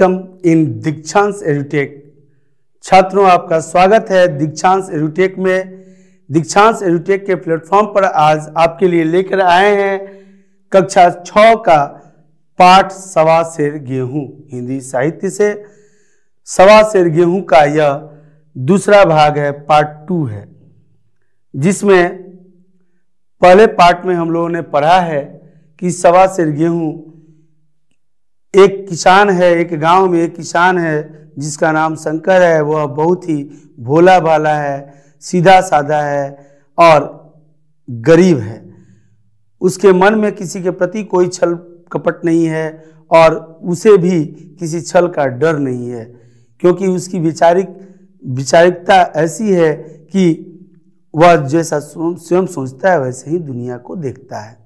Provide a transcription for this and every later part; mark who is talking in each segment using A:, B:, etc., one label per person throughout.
A: welcome in Dikshansh एजुटेक छात्रों आपका स्वागत है दीक्षांश एजुटेक में दीक्षांश एजुटेक के प्लेटफॉर्म पर आज आपके लिए लेकर आए हैं कक्षा छ का पाठ सवा शेर गेहूँ हिंदी साहित्य से सवा शेर गेहूँ का यह दूसरा भाग है पार्ट टू है जिसमें पहले पार्ट में हम लोगों ने पढ़ा है कि सवा शेर गेहूँ एक किसान है एक गांव में एक किसान है जिसका नाम शंकर है वह बहुत ही भोला भाला है सीधा साधा है और गरीब है उसके मन में किसी के प्रति कोई छल कपट नहीं है और उसे भी किसी छल का डर नहीं है क्योंकि उसकी विचारिक विचारिकता ऐसी है कि वह जैसा स्वयं सोचता है वैसे ही दुनिया को देखता है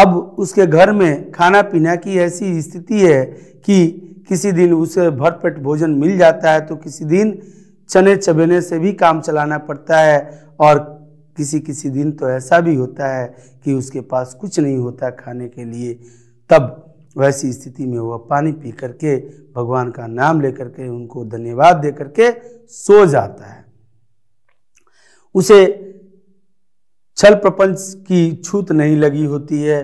A: अब उसके घर में खाना पीना की ऐसी स्थिति है कि किसी दिन उसे भरपेट भोजन मिल जाता है तो किसी दिन चने चबेने से भी काम चलाना पड़ता है और किसी किसी दिन तो ऐसा भी होता है कि उसके पास कुछ नहीं होता खाने के लिए तब वैसी स्थिति में वह पानी पी करके भगवान का नाम लेकर के उनको धन्यवाद दे करके सो जाता है उसे छल प्रपंच की छूत नहीं लगी होती है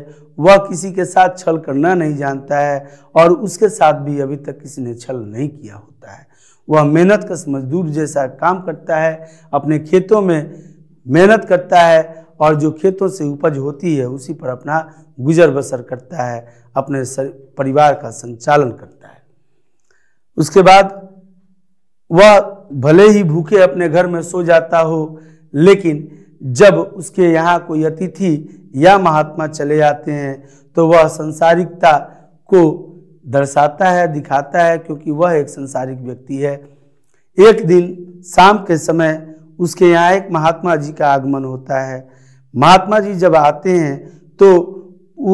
A: वह किसी के साथ छल करना नहीं जानता है और उसके साथ भी अभी तक किसी ने छल नहीं किया होता है वह मेहनत कस मजदूर जैसा काम करता है अपने खेतों में मेहनत करता है और जो खेतों से उपज होती है उसी पर अपना गुजर बसर करता है अपने परिवार का संचालन करता है उसके बाद वह भले ही भूखे अपने घर में सो जाता हो लेकिन जब उसके यहाँ कोई अतिथि या महात्मा चले जाते हैं तो वह संसारिकता को दर्शाता है दिखाता है क्योंकि वह एक संसारिक व्यक्ति है एक दिन शाम के समय उसके यहाँ एक महात्मा जी का आगमन होता है महात्मा जी जब आते हैं तो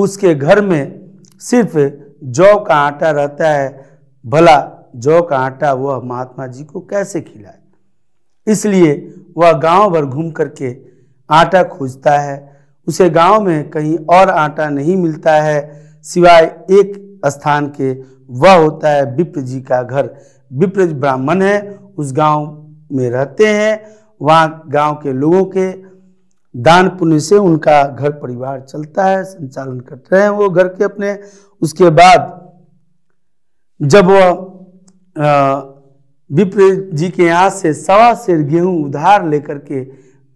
A: उसके घर में सिर्फ जौ का आटा रहता है भला जौ का आटा वह महात्मा जी को कैसे खिलाए इसलिए वह गांव भर घूम करके आटा खोजता है उसे गांव में कहीं और आटा नहीं मिलता है सिवाय एक स्थान के वह होता है विप्र जी का घर विप्र ब्राह्मण है उस गांव में रहते हैं वहाँ गांव के लोगों के दान पुण्य से उनका घर परिवार चलता है संचालन करते हैं वो घर के अपने उसके बाद जब वह विप्र जी के यहाँ से सवा शेर गेहूँ उधार लेकर के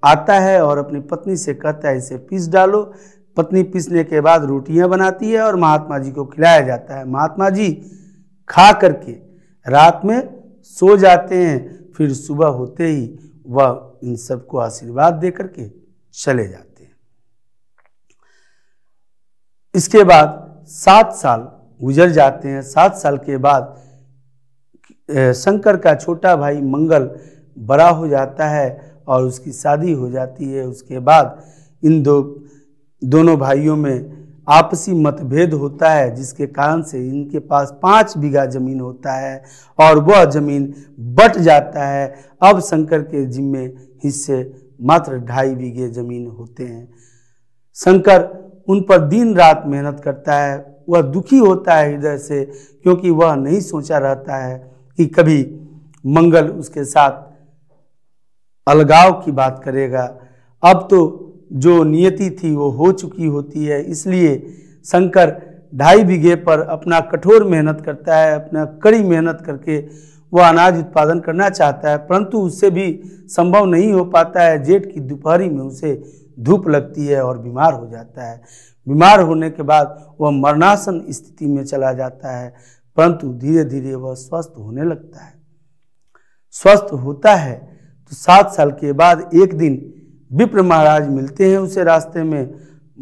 A: आता है और अपनी पत्नी से कहता है इसे पीस डालो पत्नी पीसने के बाद रोटियां बनाती है और महात्मा जी को खिलाया जाता है महात्मा जी खा करके रात में सो जाते हैं फिर सुबह होते ही वह इन सबको आशीर्वाद दे करके चले जाते हैं इसके बाद सात साल गुजर जाते हैं सात साल के बाद शंकर का छोटा भाई मंगल बड़ा हो जाता है और उसकी शादी हो जाती है उसके बाद इन दो दोनों भाइयों में आपसी मतभेद होता है जिसके कारण से इनके पास पाँच बीघा जमीन होता है और वह जमीन बट जाता है अब शंकर के जिम्मे हिस्से मात्र ढाई बीघे जमीन होते हैं शंकर उन पर दिन रात मेहनत करता है वह दुखी होता है हृदय से क्योंकि वह नहीं सोचा रहता है कि कभी मंगल उसके साथ अलगाव की बात करेगा अब तो जो नियति थी वो हो चुकी होती है इसलिए शंकर ढाई बीघे पर अपना कठोर मेहनत करता है अपना कड़ी मेहनत करके वह अनाज उत्पादन करना चाहता है परंतु उससे भी संभव नहीं हो पाता है जेठ की दोपहरी में उसे धूप लगती है और बीमार हो जाता है बीमार होने के बाद वह मरणासन स्थिति में चला जाता है परंतु धीरे धीरे वह स्वस्थ होने लगता है स्वस्थ होता है तो सात साल के बाद एक दिन विप्र महाराज मिलते हैं उसे रास्ते में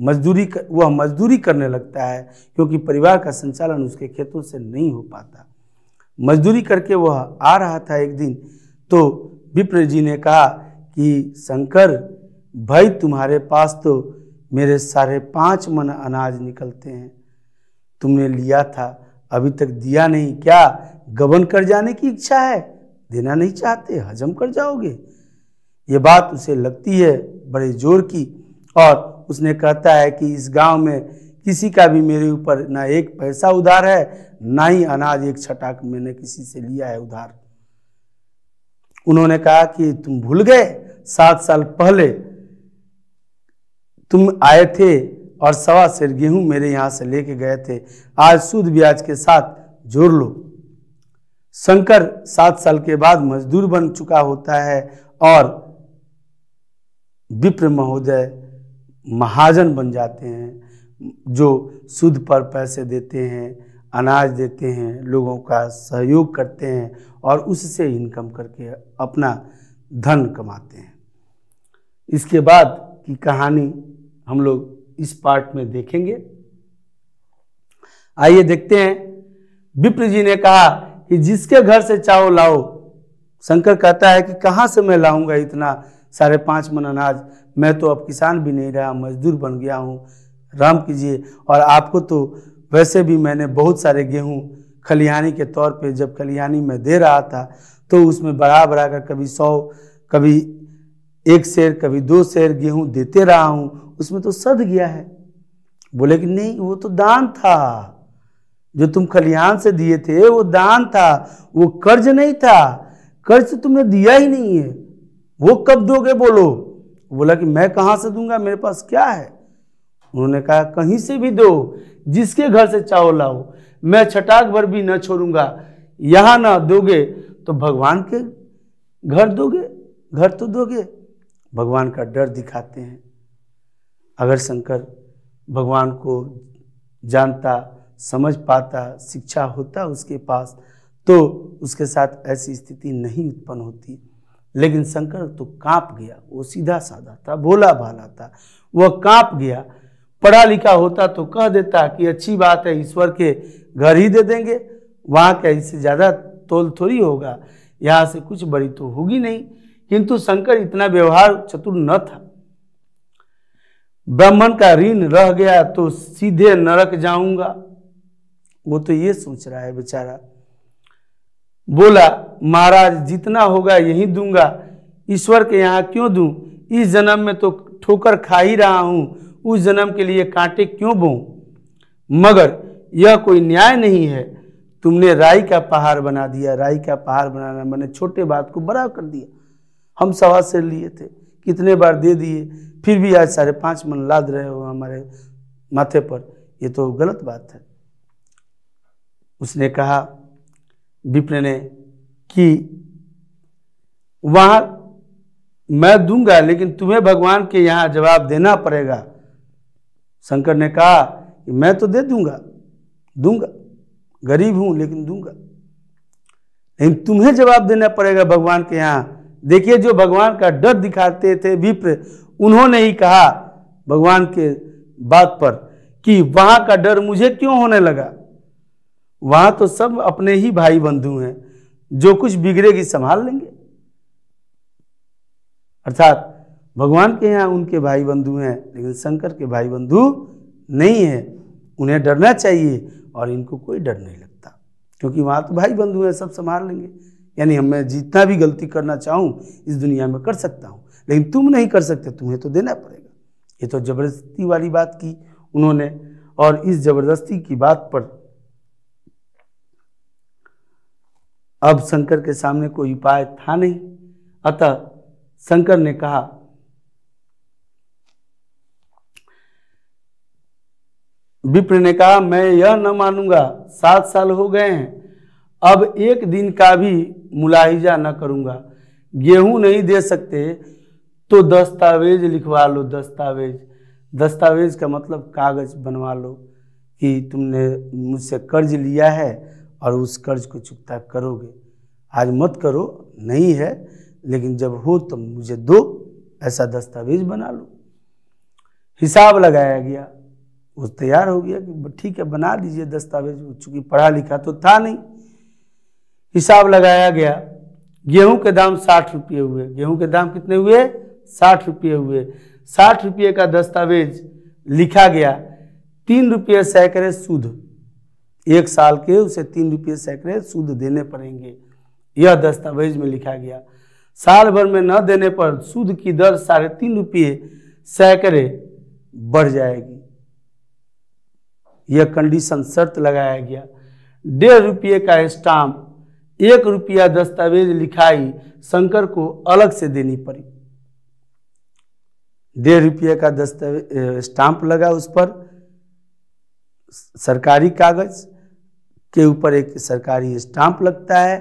A: मजदूरी वह मजदूरी करने लगता है क्योंकि परिवार का संचालन उसके खेतों से नहीं हो पाता मजदूरी करके वह आ रहा था एक दिन तो विप्र जी ने कहा कि शंकर भाई तुम्हारे पास तो मेरे साढ़े पाँच मन अनाज निकलते हैं तुमने लिया था अभी तक दिया नहीं क्या गबन कर जाने की इच्छा है देना नहीं चाहते हजम कर जाओगे ये बात उसे लगती है बड़े जोर की और उसने कहता है कि इस गांव में किसी का भी मेरे ऊपर ना एक पैसा उधार है ना ही अनाज एक छटाक मैंने किसी से लिया है उधार उन्होंने कहा कि तुम भूल गए सात साल पहले तुम आए थे और सवा सिर गेहूं मेरे यहां से लेके गए थे आज सूद ब्याज के साथ जोड़ लो शंकर सात साल के बाद मजदूर बन चुका होता है और विप्र महोदय महाजन बन जाते हैं जो सुद पर पैसे देते हैं अनाज देते हैं लोगों का सहयोग करते हैं और उससे इनकम करके अपना धन कमाते हैं इसके बाद की कहानी हम लोग इस पार्ट में देखेंगे आइए देखते हैं विप्र जी ने कहा कि जिसके घर से चाहो लाओ शंकर कहता है कि कहाँ से मैं लाऊंगा इतना साढ़े पाँच मन अनाज मैं तो अब किसान भी नहीं रहा मजदूर बन गया हूँ राम कीजिए और आपको तो वैसे भी मैंने बहुत सारे गेहूँ खलिहानी के तौर पे जब खलिहानी में दे रहा था तो उसमें बढ़ा बढ़ा कर कभी सौ कभी एक शेर कभी दो शेर गेहूँ देते रहा हूँ उसमें तो सद गया है बोले कि नहीं वो तो दान था जो तुम खलिहान से दिए थे वो दान था वो कर्ज नहीं था कर्ज तो तुमने दिया ही नहीं है वो कब दोगे बोलो बोला कि मैं कहाँ से दूंगा मेरे पास क्या है उन्होंने कहा कहीं से भी दो जिसके घर से चाहो लाओ मैं छटाक भर भी न छोड़ूंगा यहाँ ना दोगे तो भगवान के घर दोगे घर तो दोगे भगवान का डर दिखाते हैं अगर शंकर भगवान को जानता समझ पाता शिक्षा होता उसके पास तो उसके साथ ऐसी स्थिति नहीं उत्पन्न होती लेकिन शंकर तो कांप गया वो सीधा साधा था भोला भाला था वह कांप गया पढ़ा लिखा होता तो कह देता कि अच्छी बात है ईश्वर के घर ही दे देंगे वहाँ क्या इससे ज़्यादा तोल थोड़ी होगा यहाँ से कुछ बड़ी तो होगी नहीं किंतु शंकर इतना व्यवहार चतुर न था ब्राह्मण का ऋण रह गया तो सीधे नरक जाऊंगा वो तो ये सोच रहा है बेचारा बोला महाराज जितना होगा यही दूंगा ईश्वर के यहाँ क्यों दूं इस जन्म में तो ठोकर खा ही रहा हूँ उस जन्म के लिए कांटे क्यों बो मगर यह कोई न्याय नहीं है तुमने राय का पहाड़ बना दिया राई का पहाड़ बनाना मैंने छोटे बात को बड़ा कर दिया हम सवा से लिए थे कितने बार दे दिए फिर भी आज साढ़े पाँच मन लाद रहे हो हमारे माथे पर ये तो गलत बात है उसने कहा विप्र ने कि वहां मैं दूंगा लेकिन तुम्हें भगवान के यहाँ जवाब देना पड़ेगा शंकर ने कहा कि मैं तो दे दूंगा दूंगा गरीब हूं लेकिन दूंगा लेकिन तुम्हें जवाब देना पड़ेगा भगवान के यहाँ देखिए जो भगवान का डर दिखाते थे विप्र उन्होंने ही कहा भगवान के बात पर कि वहां का डर मुझे क्यों होने लगा वहाँ तो सब अपने ही भाई बंधु हैं जो कुछ बिगड़ेगी संभाल लेंगे अर्थात भगवान के यहाँ उनके भाई बंधु हैं लेकिन शंकर के भाई बंधु नहीं है उन्हें डरना चाहिए और इनको कोई डर नहीं लगता क्योंकि वहाँ तो भाई बंधु हैं सब संभाल लेंगे यानी हम मैं जितना भी गलती करना चाहूँ इस दुनिया में कर सकता हूँ लेकिन तुम नहीं कर सकते तुम्हें तो देना पड़ेगा ये तो जबरदस्ती वाली बात की उन्होंने और इस जबरदस्ती की बात पर अब शंकर के सामने कोई उपाय था नहीं अतः शंकर ने कहा विप्र ने कहा मैं यह न मानूंगा सात साल हो गए हैं अब एक दिन का भी मुलाहिजा न करूंगा गेहूं नहीं दे सकते तो दस्तावेज लिखवा लो दस्तावेज दस्तावेज का मतलब कागज बनवा लो कि तुमने मुझसे कर्ज लिया है और उस कर्ज को चुकता करोगे आज मत करो नहीं है लेकिन जब हो तो मुझे दो ऐसा दस्तावेज बना लो हिसाब लगाया गया वो तैयार हो गया कि ठीक है बना दीजिए दस्तावेज चूंकि पढ़ा लिखा तो था नहीं हिसाब लगाया गया गेहूं के दाम साठ रुपये हुए गेहूं के दाम कितने हुए साठ रुपये हुए साठ रुपये का दस्तावेज लिखा गया तीन रुपये सैकड़े सूद एक साल के उसे तीन रुपये सैकड़े सूद देने पड़ेंगे यह दस्तावेज में लिखा गया साल भर में न देने पर सूद की दर साढ़े तीन रुपये सैकड़े बढ़ जाएगी यह कंडीशन शर्त लगाया गया डेढ़ रुपये का स्टाम्प एक रुपया दस्तावेज लिखाई शंकर को अलग से देनी पड़ी डेढ़ रुपये का दस्तावेज स्टाम्प लगा उस पर सरकारी कागज के ऊपर एक सरकारी स्टाम्प लगता है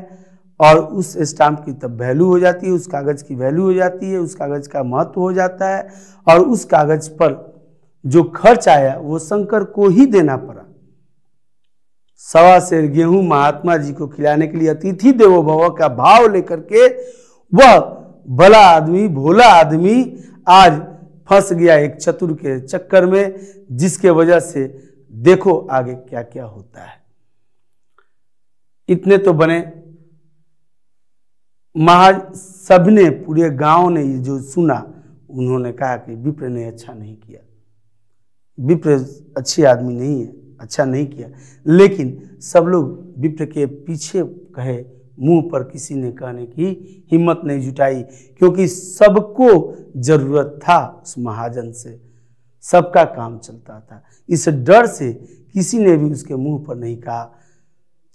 A: और उस स्टाम्प की तब वैल्यू हो जाती है उस कागज़ की वैल्यू हो जाती है उस कागज़ का महत्व हो जाता है और उस कागज़ पर जो खर्च आया वो शंकर को ही देना पड़ा सवा शेर गेहूं महात्मा जी को खिलाने के लिए अतिथि देवो भव का भाव लेकर के वह भला आदमी भोला आदमी आज फंस गया एक चतुर के चक्कर में जिसके वजह से देखो आगे क्या क्या होता है इतने तो बने महाराज सबने पूरे गांव ने ये जो सुना उन्होंने कहा कि विप्र ने अच्छा नहीं किया विप्र अच्छे आदमी नहीं है अच्छा नहीं किया लेकिन सब लोग विप्र के पीछे कहे मुंह पर किसी ने कहने की हिम्मत नहीं जुटाई क्योंकि सबको जरूरत था उस महाजन से सबका काम चलता था इस डर से किसी ने भी उसके मुंह पर नहीं कहा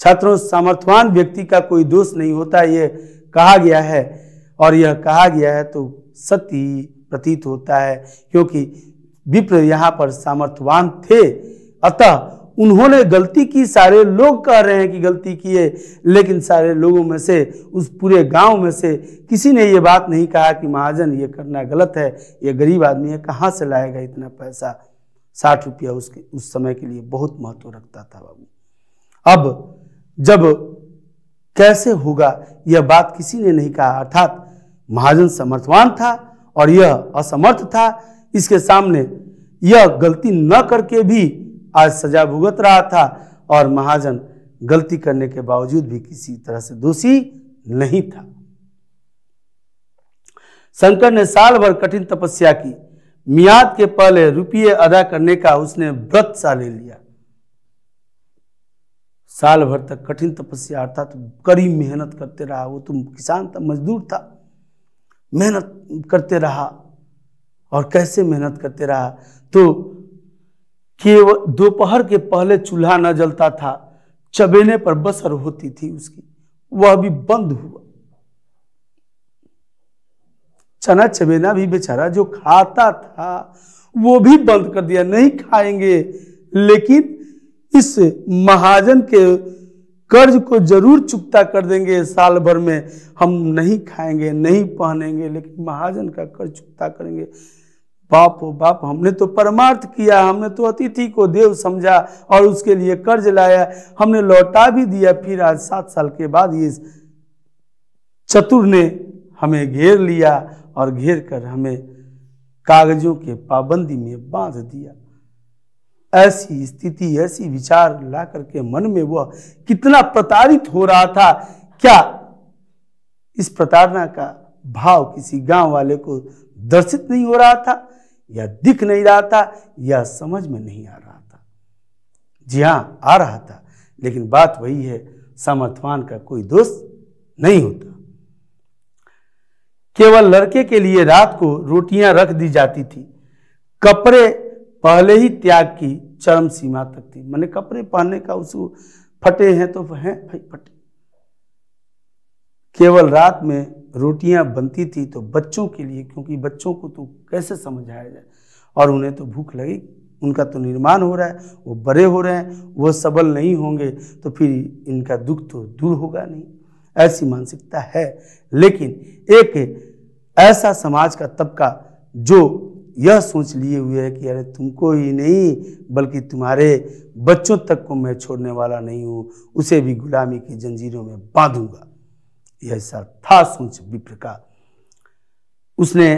A: छात्रों सामर्थवान व्यक्ति का कोई दोष नहीं होता यह कहा गया है और यह कहा गया है तो सत्य प्रतीत होता है क्योंकि विप्र यहाँ पर सामर्थवान थे अतः उन्होंने गलती की सारे लोग कह रहे हैं कि गलती की है लेकिन सारे लोगों में से उस पूरे गांव में से किसी ने ये बात नहीं कहा कि महाजन ये करना गलत है ये गरीब आदमी है कहाँ से लाएगा इतना पैसा साठ रुपया उसके उस समय के लिए बहुत महत्व रखता था बाबू अब जब कैसे होगा यह बात किसी ने नहीं कहा अर्थात महाजन समर्थवान था और यह असमर्थ था इसके सामने यह गलती न करके भी आज सजा भुगत रहा था और महाजन गलती करने के बावजूद भी किसी तरह से दोषी नहीं था शंकर ने साल भर कठिन तपस्या की मियाद के पहले रुपये अदा करने का उसने व्रत सा ले लिया साल भर तक कठिन तपस्या अर्थात कड़ी मेहनत करते रहा वो तुम तो किसान था मजदूर था मेहनत करते रहा और कैसे मेहनत करते रहा तो केवल दोपहर के पहले चूल्हा न जलता था चबेने पर बसर होती थी उसकी वह भी बंद हुआ चना चबेना भी बेचारा जो खाता था वो भी बंद कर दिया नहीं खाएंगे लेकिन इस महाजन के कर्ज को जरूर चुकता कर देंगे साल भर में हम नहीं खाएंगे नहीं पहनेंगे लेकिन महाजन का कर्ज चुकता करेंगे बाप हो बाप हमने तो परमार्थ किया हमने तो अतिथि को देव समझा और उसके लिए कर्ज लाया हमने लौटा भी दिया फिर आज सात साल के बाद इस चतुर ने हमें घेर लिया और घेर कर हमें कागजों के पाबंदी में बांध दिया ऐसी स्थिति ऐसी विचार ला करके मन में वह कितना प्रताड़ित हो रहा था क्या इस प्रताड़ना का भाव किसी गांव वाले को दर्शित नहीं हो रहा था या दिख नहीं रहा था या समझ में नहीं आ रहा था जी हाँ आ रहा था लेकिन बात वही है सामर्थवान का कोई दोष नहीं होता केवल लड़के के लिए रात को रोटियां रख दी जाती थी कपड़े पहले ही त्याग की चरम सीमा तक थी मैंने कपड़े पहनने का उस फटे हैं तो हैं भाई फटे केवल रात में रोटियां बनती थी तो बच्चों के लिए क्योंकि बच्चों को तो कैसे समझाया जाए और उन्हें तो भूख लगी उनका तो निर्माण हो रहा है वो बड़े हो रहे हैं वो सबल नहीं होंगे तो फिर इनका दुख तो दूर होगा नहीं ऐसी मानसिकता है लेकिन एक ऐसा समाज का तबका जो यह सोच लिए हुए है कि अरे तुमको ही नहीं बल्कि तुम्हारे बच्चों तक को मैं छोड़ने वाला नहीं हूँ उसे भी गुलामी की जंजीरों में बांधूंगा यह ऐसा था सोच विप्र का उसने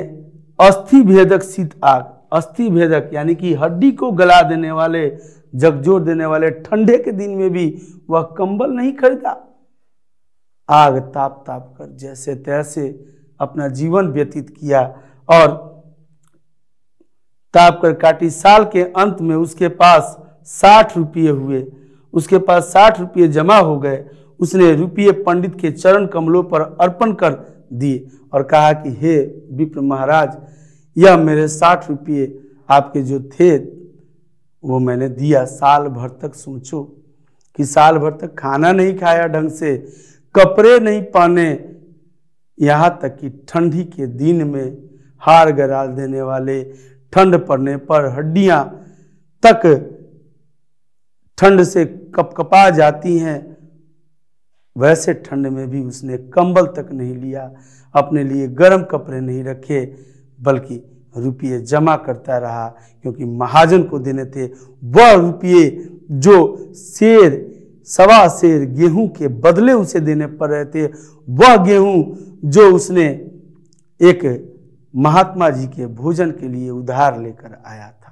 A: अस्थि भेदक शीत आग अस्थि भेदक यानी कि हड्डी को गला देने वाले जगजोर देने वाले ठंडे के दिन में भी वह कंबल नहीं खरीदा आग ताप ताप कर जैसे तैसे अपना जीवन व्यतीत किया और ताप कर काटी साल के अंत में उसके पास साठ रुपये हुए उसके पास साठ रुपये जमा हो गए उसने रुपये पंडित के चरण कमलों पर अर्पण कर दिए और कहा कि हे विप्र महाराज यह मेरे साठ रुपये आपके जो थे वो मैंने दिया साल भर तक सोचो कि साल भर तक खाना नहीं खाया ढंग से कपड़े नहीं पहने यहाँ तक कि ठंडी के दिन में हार गरा देने वाले ठंड पड़ने पर हड्डियां तक ठंड से कपकपा जाती हैं वैसे ठंड में भी उसने कंबल तक नहीं लिया अपने लिए गर्म कपड़े नहीं रखे बल्कि रुपये जमा करता रहा क्योंकि महाजन को देने थे वह रुपये जो शेर सवा शेर गेहूं के बदले उसे देने पड़ रहे थे वह गेहूं जो उसने एक महात्मा जी के भोजन के लिए उधार लेकर आया था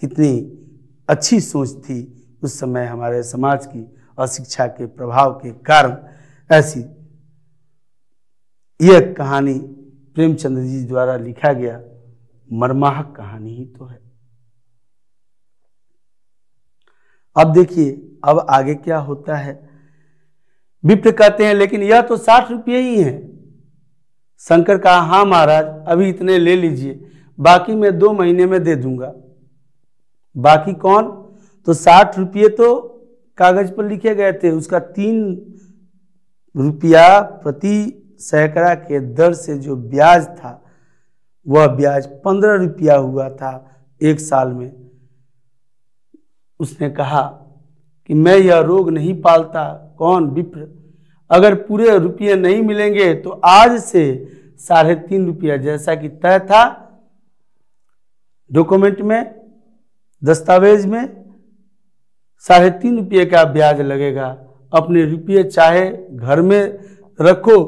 A: कितनी अच्छी सोच थी उस समय हमारे समाज की अशिक्षा के प्रभाव के कारण ऐसी यह कहानी प्रेमचंद जी द्वारा लिखा गया मरमाहक कहानी ही तो है अब देखिए अब आगे क्या होता है विप्र कहते हैं लेकिन यह तो साठ रुपये ही है शंकर कहा हाँ महाराज अभी इतने ले लीजिए बाकी मैं दो महीने में दे दूंगा बाकी कौन तो साठ रुपये तो कागज पर लिखे गए थे उसका तीन रुपया प्रति सैकड़ा के दर से जो ब्याज था वह ब्याज पंद्रह रुपया हुआ था एक साल में उसने कहा कि मैं यह रोग नहीं पालता कौन विप्र अगर पूरे रुपये नहीं मिलेंगे तो आज से साढ़े तीन रुपया जैसा कि तय था डॉक्यूमेंट में दस्तावेज में साढ़े तीन रुपये का ब्याज लगेगा अपने रुपये चाहे घर में रखो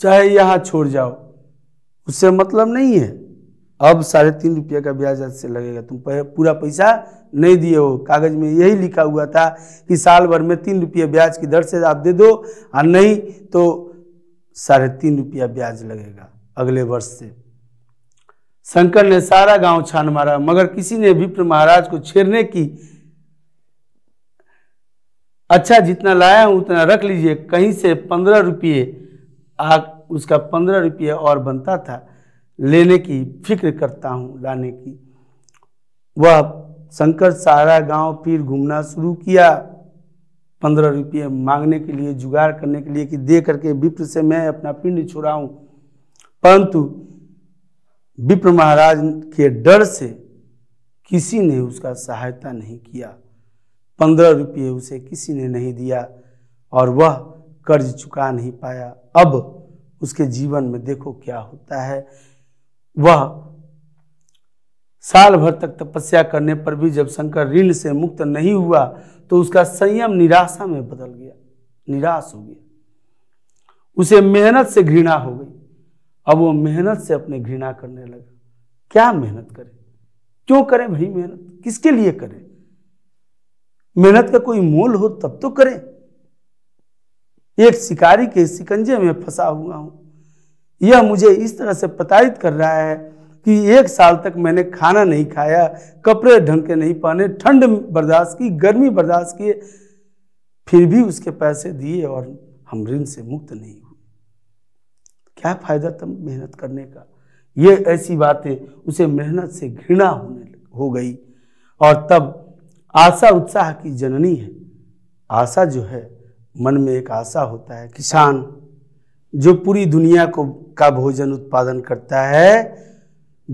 A: चाहे यहाँ छोड़ जाओ उससे मतलब नहीं है अब साढ़े तीन रुपया का ब्याज आज से लगेगा तुम पूरा पैसा नहीं दिए हो कागज़ में यही लिखा हुआ था कि साल भर में तीन रुपया ब्याज की दर से आप दे दो और नहीं तो साढ़े तीन रुपया ब्याज लगेगा अगले वर्ष से शंकर ने सारा गांव छान मारा मगर किसी ने विप्र महाराज को छेड़ने की अच्छा जितना लाया हूं उतना रख लीजिए कहीं से पंद्रह रुपये उसका पंद्रह रुपये और बनता था लेने की फिक्र करता हूँ लाने की वह शंकर सारा गांव फिर घूमना शुरू किया पंद्रह रुपये मांगने के लिए जुगाड़ करने के लिए कि दे करके विप्र से मैं अपना पिंड छुड़ाऊँ परंतु विप्र महाराज के डर से किसी ने उसका सहायता नहीं किया पंद्रह रुपये उसे किसी ने नहीं दिया और वह कर्ज चुका नहीं पाया अब उसके जीवन में देखो क्या होता है वह साल भर तक तपस्या करने पर भी जब शंकर ऋण से मुक्त नहीं हुआ तो उसका संयम निराशा में बदल गया निराश हो गया उसे मेहनत से घृणा हो गई अब वो मेहनत से अपने घृणा करने लगा क्या मेहनत करें क्यों करें भाई मेहनत किसके लिए करें मेहनत का कोई मोल हो तब तो करें एक शिकारी के शिकंजे में फंसा हुआ हूं यह मुझे इस तरह से प्रताड़ित कर रहा है कि एक साल तक मैंने खाना नहीं खाया कपड़े ढंग के नहीं पहने ठंड बर्दाश्त की गर्मी बर्दाश्त किए फिर भी उसके पैसे दिए और हम ऋण से मुक्त नहीं हुए क्या फायदा तुम मेहनत करने का ये ऐसी बातें उसे मेहनत से घृणा होने हो गई और तब आशा उत्साह की जननी है आशा जो है मन में एक आशा होता है किसान जो पूरी दुनिया को का भोजन उत्पादन करता है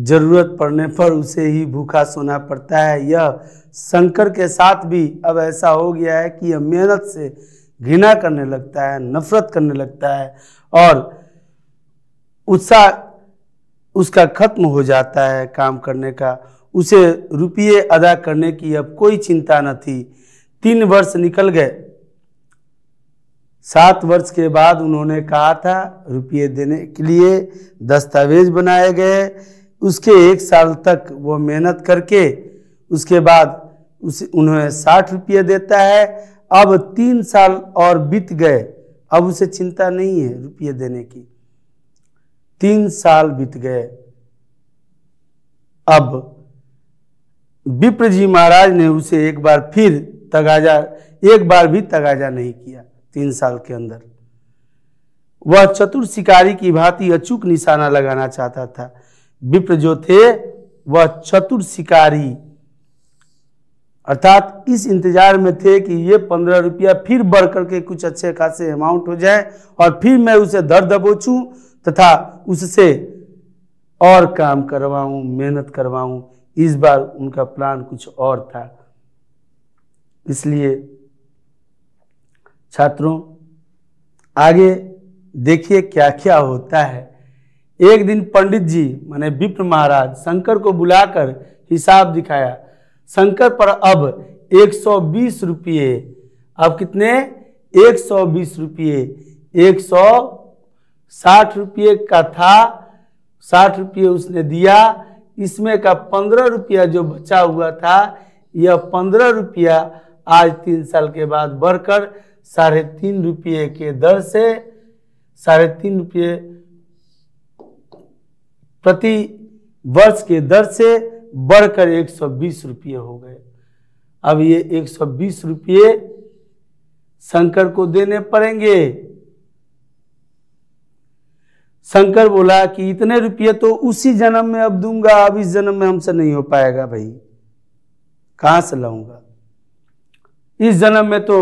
A: जरूरत पड़ने पर उसे ही भूखा सोना पड़ता है यह शंकर के साथ भी अब ऐसा हो गया है कि यह मेहनत से घृणा करने लगता है नफरत करने लगता है और उत्साह उसका खत्म हो जाता है काम करने का उसे रुपये अदा करने की अब कोई चिंता न थी तीन वर्ष निकल गए सात वर्ष के बाद उन्होंने कहा था रुपये देने के लिए दस्तावेज बनाए गए उसके एक साल तक वो मेहनत करके उसके बाद उस उन्हें साठ रुपये देता है अब तीन साल और बीत गए अब उसे चिंता नहीं है रुपये देने की तीन साल बीत गए अब विप्र जी महाराज ने उसे एक बार फिर तगाजा एक बार भी तगाजा नहीं किया तीन साल के अंदर वह चतुर शिकारी की भांति अचूक निशाना लगाना चाहता था विप्र जो थे वह चतुर शिकारी अर्थात इस इंतजार में थे कि ये पंद्रह रुपया फिर बढ़ करके कुछ अच्छे खासे अमाउंट हो जाए और फिर मैं उसे दर दबोचू तथा उससे और काम करवाऊं मेहनत करवाऊं इस बार उनका प्लान कुछ और था इसलिए छात्रों आगे देखिए क्या क्या होता है एक दिन पंडित जी माने विप्र महाराज शंकर को बुलाकर हिसाब दिखाया शंकर पर अब 120 रुपये अब कितने 120 रुपये 160 रुपये का था 60 रुपये उसने दिया इसमें का 15 रुपया जो बचा हुआ था यह 15 रुपया आज तीन साल के बाद बढ़कर साढ़े तीन रुपये के दर से साढ़े तीन रुपये प्रति वर्ष के दर से बढ़कर एक सौ बीस रुपये हो गए अब ये एक सौ बीस रुपये शंकर को देने पड़ेंगे शंकर बोला कि इतने रुपये तो उसी जन्म में अब दूंगा अब इस जन्म में हमसे नहीं हो पाएगा भाई कहां से लाऊंगा इस जन्म में तो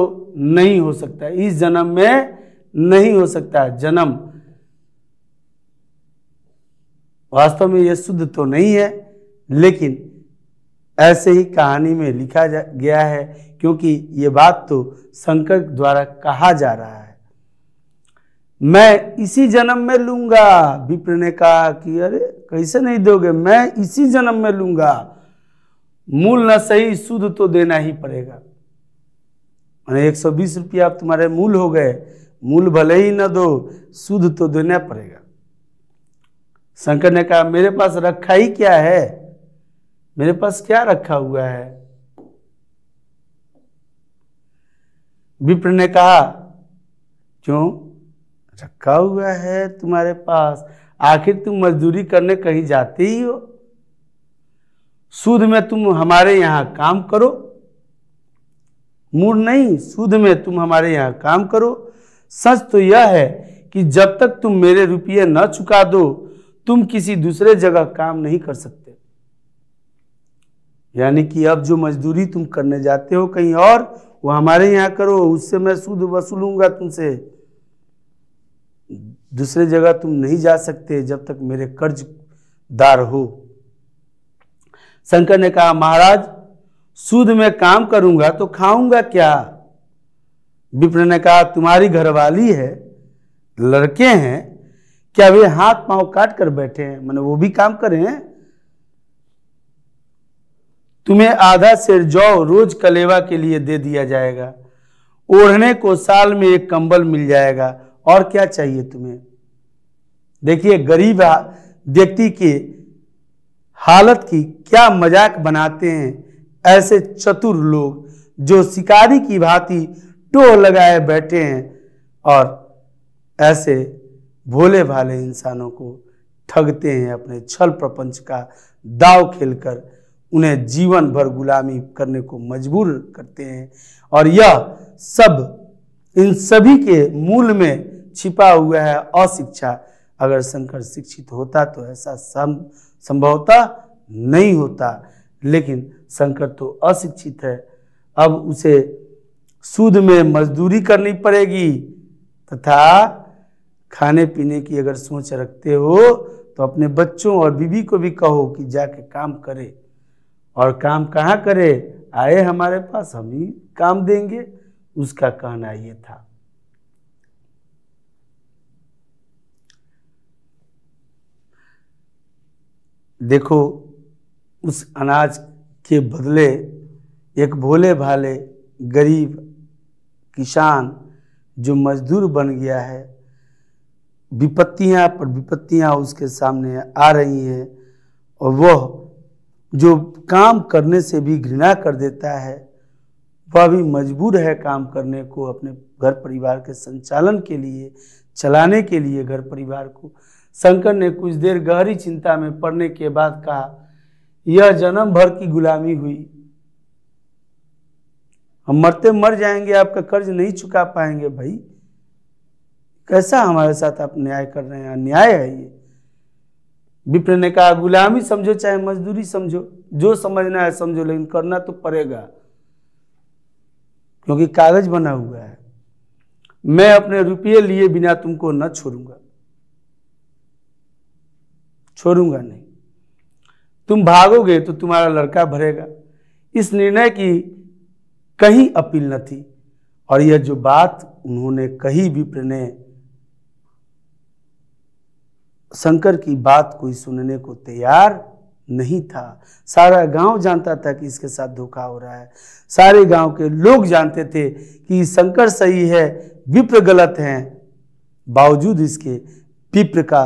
A: नहीं हो सकता इस जन्म में नहीं हो सकता जन्म वास्तव में यह शुद्ध तो नहीं है लेकिन ऐसे ही कहानी में लिखा गया है क्योंकि ये बात तो शंकर द्वारा कहा जा रहा है मैं इसी जन्म में लूंगा विप्र ने कहा कि अरे कैसे नहीं दोगे मैं इसी जन्म में लूंगा मूल न सही शुद्ध तो देना ही पड़ेगा मैंने एक सौ बीस रुपया आप तुम्हारे मूल हो गए मूल भले ही न दो सुध तो देना पड़ेगा शंकर ने कहा मेरे पास रखा ही क्या है मेरे पास क्या रखा हुआ है विप्र ने कहा क्यों रखा हुआ है तुम्हारे पास आखिर तुम मजदूरी करने कहीं जाते ही हो सूद में तुम हमारे यहां काम करो मूड नहीं शुद्ध में तुम हमारे यहाँ काम करो सच तो यह है कि जब तक तुम मेरे रुपये न चुका दो तुम किसी दूसरे जगह काम नहीं कर सकते यानी कि अब जो मजदूरी तुम करने जाते हो कहीं और वो हमारे यहाँ करो उससे मैं सूद वसूलूंगा तुमसे दूसरे जगह तुम नहीं जा सकते जब तक मेरे कर्जदार हो शंकर ने कहा महाराज सूद में काम करूंगा तो खाऊंगा क्या विप्र ने कहा तुम्हारी घरवाली है लड़के हैं क्या वे हाथ पांव काट कर बैठे हैं मैंने वो भी काम करें तुम्हें आधा से जौ रोज कलेवा के लिए दे दिया जाएगा ओढ़ने को साल में एक कंबल मिल जाएगा और क्या चाहिए तुम्हें देखिए गरीब व्यक्ति के हालत की क्या मजाक बनाते हैं ऐसे चतुर लोग जो शिकारी की भांति टोह लगाए बैठे हैं और ऐसे भोले भाले इंसानों को ठगते हैं अपने छल प्रपंच का दाव खेलकर उन्हें जीवन भर गुलामी करने को मजबूर करते हैं और यह सब इन सभी के मूल में छिपा हुआ है अशिक्षा अगर शंकर शिक्षित होता तो ऐसा सम संभवता नहीं होता लेकिन शंकर तो अशिक्षित है अब उसे सूद में मजदूरी करनी पड़ेगी तथा खाने पीने की अगर सोच रखते हो तो अपने बच्चों और बीवी को भी कहो कि जाके काम करे और काम कहाँ करे आए हमारे पास हम ही काम देंगे उसका कहना ये था देखो उस अनाज के बदले एक भोले भाले गरीब किसान जो मजदूर बन गया है विपत्तियां पर विपत्तियां उसके सामने आ रही हैं और वह जो काम करने से भी घृणा कर देता है वह भी मजबूर है काम करने को अपने घर परिवार के संचालन के लिए चलाने के लिए घर परिवार को शंकर ने कुछ देर गहरी चिंता में पड़ने के बाद कहा यह जन्म भर की गुलामी हुई हम मरते मर जाएंगे आपका कर्ज नहीं चुका पाएंगे भाई कैसा हमारे साथ आप न्याय कर रहे हैं अन्याय है ये विप्र ने कहा गुलामी समझो चाहे मजदूरी समझो जो समझना है समझो लेकिन करना तो पड़ेगा क्योंकि कागज बना हुआ है मैं अपने रुपये लिए बिना तुमको न छोड़ूंगा छोड़ूंगा नहीं तुम भागोगे तो तुम्हारा लड़का भरेगा इस निर्णय की कहीं अपील न थी और यह जो बात उन्होंने कही भी प्रणय शंकर की बात कोई सुनने को तैयार नहीं था सारा गांव जानता था कि इसके साथ धोखा हो रहा है सारे गांव के लोग जानते थे कि शंकर सही है विप्र गलत हैं बावजूद इसके विप्र का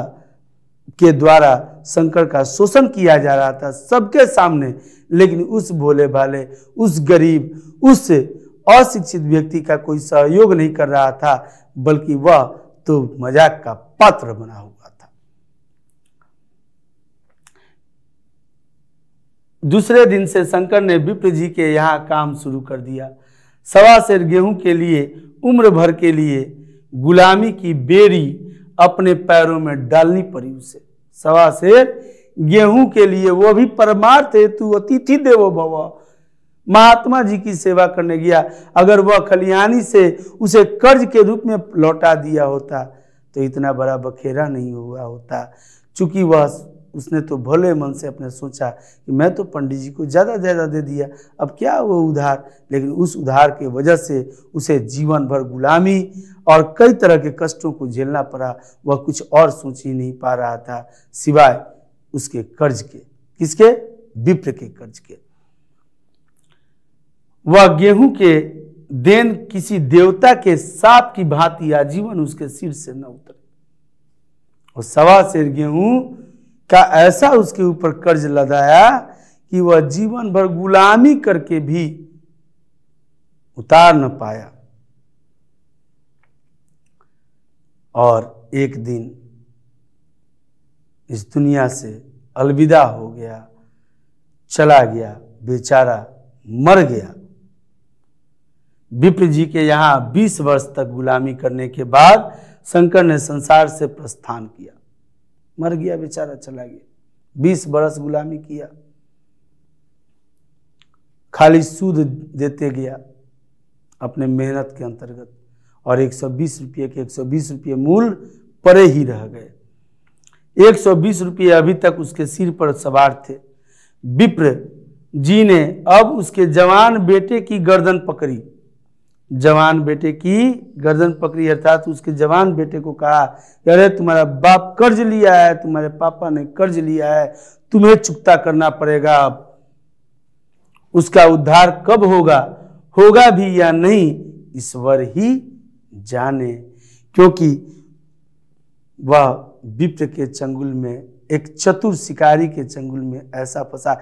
A: के द्वारा शंकर का शोषण किया जा रहा था सबके सामने लेकिन उस भोले भाले उस गरीब उस अशिक्षित व्यक्ति का कोई सहयोग नहीं कर रहा था बल्कि वह तो मजाक का पात्र बना हुआ था दूसरे दिन से शंकर ने विप्र जी के यहाँ काम शुरू कर दिया सवा शेर गेहूं के लिए उम्र भर के लिए गुलामी की बेरी अपने पैरों में डालनी पड़ी उसे सवा शेर गेहूं के लिए वो भी परमार्थ हेतु अतिथि देवो भव महात्मा जी की सेवा करने गया अगर वह खलियानी से उसे कर्ज के रूप में लौटा दिया होता तो इतना बड़ा बखेरा नहीं हुआ होता चूंकि वह उसने तो भोले मन से अपने सोचा कि मैं तो पंडित जी को ज़्यादा ज़्यादा दे दिया अब क्या वो उधार लेकिन उस उधार के वजह से उसे जीवन भर गुलामी और कई तरह के कष्टों को झेलना पड़ा वह कुछ और सोच ही नहीं पा रहा था सिवाय उसके कर्ज के किसके विप्र के कर्ज के वह गेहूं के देन किसी देवता के साप की भांति आजीवन उसके सिर से न उतरे और सवा शेर गेहूं का ऐसा उसके ऊपर कर्ज लदाया कि वह जीवन भर गुलामी करके भी उतार न पाया और एक दिन इस दुनिया से अलविदा हो गया चला गया बेचारा मर गया विप्र जी के यहां 20 वर्ष तक गुलामी करने के बाद शंकर ने संसार से प्रस्थान किया मर गया बेचारा चला गया बीस बरस गुलामी किया खाली सूद देते गया अपने मेहनत के अंतर्गत और 120 रुपये के 120 रुपये मूल परे ही रह गए 120 रुपये अभी तक उसके सिर पर सवार थे विप्र जी ने अब उसके जवान बेटे की गर्दन पकड़ी जवान बेटे की गर्दन पकड़ी अर्थात उसके जवान बेटे को कहा अरे तुम्हारा बाप कर्ज लिया है तुम्हारे पापा ने कर्ज लिया है तुम्हें चुकता करना पड़ेगा अब उसका उद्धार कब होगा होगा भी या नहीं ईश्वर ही जाने क्योंकि वह विप्र के चंगुल में एक चतुर शिकारी के चंगुल में ऐसा फंसा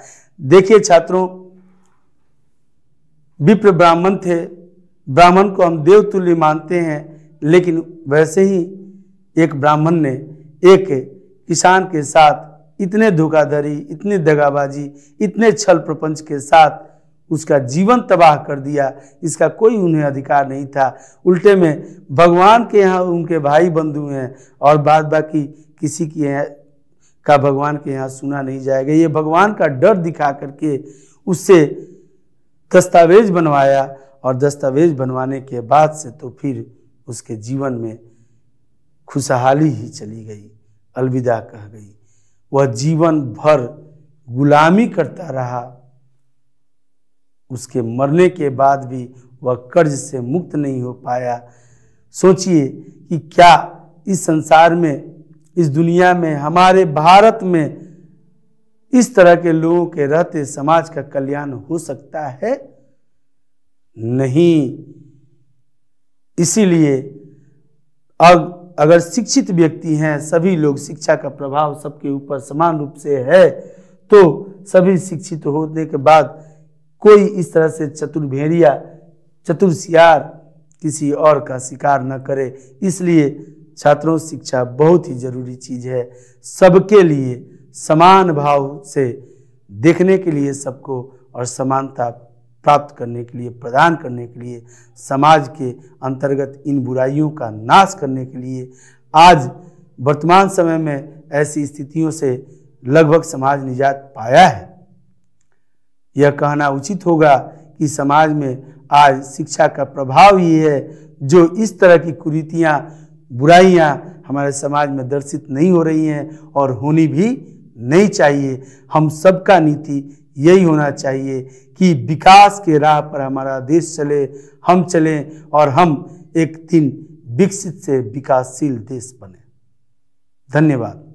A: देखिए छात्रों विप्र ब्राह्मण थे ब्राह्मण को हम देवतुल्य मानते हैं लेकिन वैसे ही एक ब्राह्मण ने एक किसान के साथ इतने धोखाधड़ी इतनी दगाबाजी इतने छल प्रपंच के साथ उसका जीवन तबाह कर दिया इसका कोई उन्हें अधिकार नहीं था उल्टे में भगवान के यहाँ उनके भाई बंधु हैं और बाद बाकी किसी के यहाँ का भगवान के यहाँ सुना नहीं जाएगा ये भगवान का डर दिखा करके उससे दस्तावेज बनवाया और दस्तावेज बनवाने के बाद से तो फिर उसके जीवन में खुशहाली ही चली गई अलविदा कह गई वह जीवन भर गुलामी करता रहा उसके मरने के बाद भी वह कर्ज से मुक्त नहीं हो पाया सोचिए कि क्या इस संसार में इस दुनिया में हमारे भारत में इस तरह के लोगों के रहते समाज का कल्याण हो सकता है नहीं इसीलिए अब अगर शिक्षित व्यक्ति हैं सभी लोग शिक्षा का प्रभाव सबके ऊपर समान रूप से है तो सभी शिक्षित होने के बाद कोई इस तरह से चतुर सियार किसी और का शिकार न करे इसलिए छात्रों शिक्षा बहुत ही जरूरी चीज़ है सबके लिए समान भाव से देखने के लिए सबको और समानता प्राप्त करने के लिए प्रदान करने के लिए समाज के अंतर्गत इन बुराइयों का नाश करने के लिए आज वर्तमान समय में ऐसी स्थितियों से लगभग समाज निजात पाया है यह कहना उचित होगा कि समाज में आज शिक्षा का प्रभाव ही है जो इस तरह की कुरीतियाँ बुराइयाँ हमारे समाज में दर्शित नहीं हो रही हैं और होनी भी नहीं चाहिए हम सबका नीति यही होना चाहिए कि विकास के राह पर हमारा देश चले हम चलें और हम एक दिन विकसित से विकासशील देश बने धन्यवाद